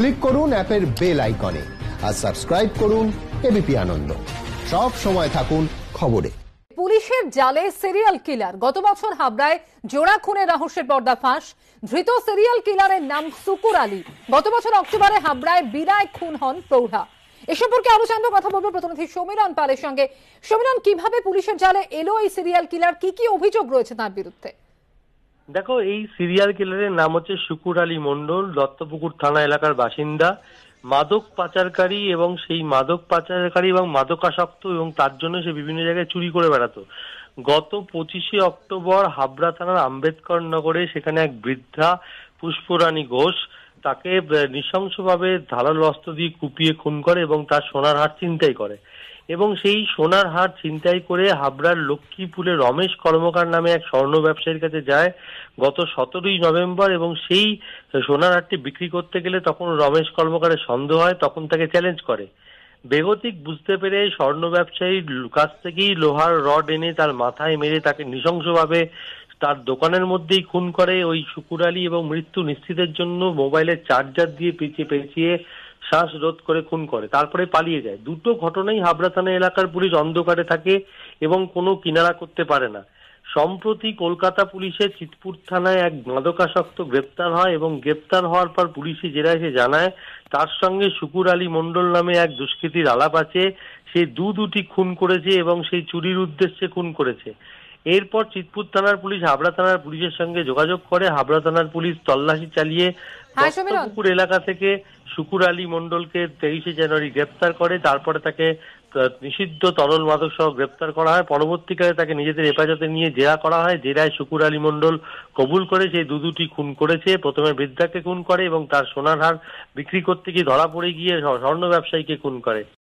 click করুন অ্যাপের bell আইকনে আর সাবস্ক্রাইব করুন এবিপি আনন্দ সব সময় থাকুন খবরে পুলিশের জালে সিরিয়াল কিলার গত বছর হাবড়ায় জোড়া খুনের রহস্যের পর্দা ফাঁস ধৃত সিরিয়াল কিলারের নাম সুকুর আলী গত বছর অক্টোবরে হাবড়ায় বিরায় খুন হন প্রৌঢ়া এ সম্পর্কে আরো জানবো কথা বলবো প্রতিনিধি সমীরণ পালের সঙ্গে সমীরণ কিভাবে পুলিশের জালে এলো এই সিরিয়াল কিলার কি কি অভিযোগ রয়েছে তার বিরুদ্ধে দেখো এই সিরিয়াল কিলারের নাম হচ্ছে শুকুর আলী মন্ডল দত্তপুকুর থানা এলাকার বাসিন্দা মাদক পাচারকারী এবং সেই মাদক পাচারকারী এবং মাদকাসক্ত এবং তার জন্য সে বিভিন্ন জায়গায় চুরি করে বেড়াতো গত পঁচিশে অক্টোবর হাবড়া থানার আম্বেদকর নগরে সেখানে এক বৃদ্ধা পুষ্পরানী ঘোষ তাকে নৃশংসভাবে ধারাল অস্ত্র দিয়ে কুপিয়ে খুন করে এবং তার সোনার হার চিন্তাই করে এবং সেই সোনার হার ছিনতাই করে হাবড়ার লক্ষ্মীপুরে রমেশ কর্মকার নামে এক স্বর্ণ ব্যবসায়ীর কাছে যায় গত সতেরোই নভেম্বর এবং সেই সোনার হারটি বিক্রি করতে গেলে তখন রমেশ কর্মকারের সন্দেহ হয় তখন তাকে চ্যালেঞ্জ করে বেগতিক বুঝতে পেরে স্বর্ণ ব্যবসায়ীর কাছ থেকেই লোহার রড এনে তার মাথায় মেরে তাকে নৃশংসভাবে তার দোকানের মধ্যেই খুন করে ওই শুকুর আলী এবং মৃত্যু নিশ্চিতের জন্য মোবাইলের চার্জার দিয়ে পেঁচিয়ে পেঁচিয়ে শ্বাসরোধ করে খুন করে তারপরে পালিয়ে যায় দুটো ঘটনাই হাবড়া থানা এলাকার পুলিশ অন্ধকারে থাকে এবং কোনো কিনারা করতে পারে না সম্প্রতি কলকাতা পুলিশের চিতপুর থানায় এক মাদকাসক্ত গ্রেপ্তার হয় এবং গ্রেপ্তার হওয়ার পর পুলিশি জেরায় সে জানায় তার সঙ্গে শুকুর আলী মন্ডল নামে এক দুষ্কৃতীর আলাপ আছে সে দু দুটি খুন করেছে এবং সেই চুরির উদ্দেশ্যে খুন করেছে এরপর চিতপুর থানার পুলিশ হাবড়া থানার পুলিশের সঙ্গে যোগাযোগ করে হাবড়া থানার পুলিশ তল্লাশি চালিয়ে দত্তপুকুর এলাকা থেকে শুকুর আলী মন্ডলকে তেইশে জানুয়ারি গ্রেপ্তার করে তারপরে তাকে নিষিদ্ধ তরল মাদক সহ গ্রেপ্তার করা হয় পরবর্তীকালে তাকে নিজেদের হেফাজতে নিয়ে জেরা করা হয় জেরায় শুকুর আলী মন্ডল কবুল করে সেই দু দুটি খুন করেছে প্রথমে বৃদ্ধাকে খুন করে এবং তার সোনার হার বিক্রি করতে গিয়ে ধরা পড়ে গিয়ে স্বর্ণ ব্যবসায়ীকে খুন করে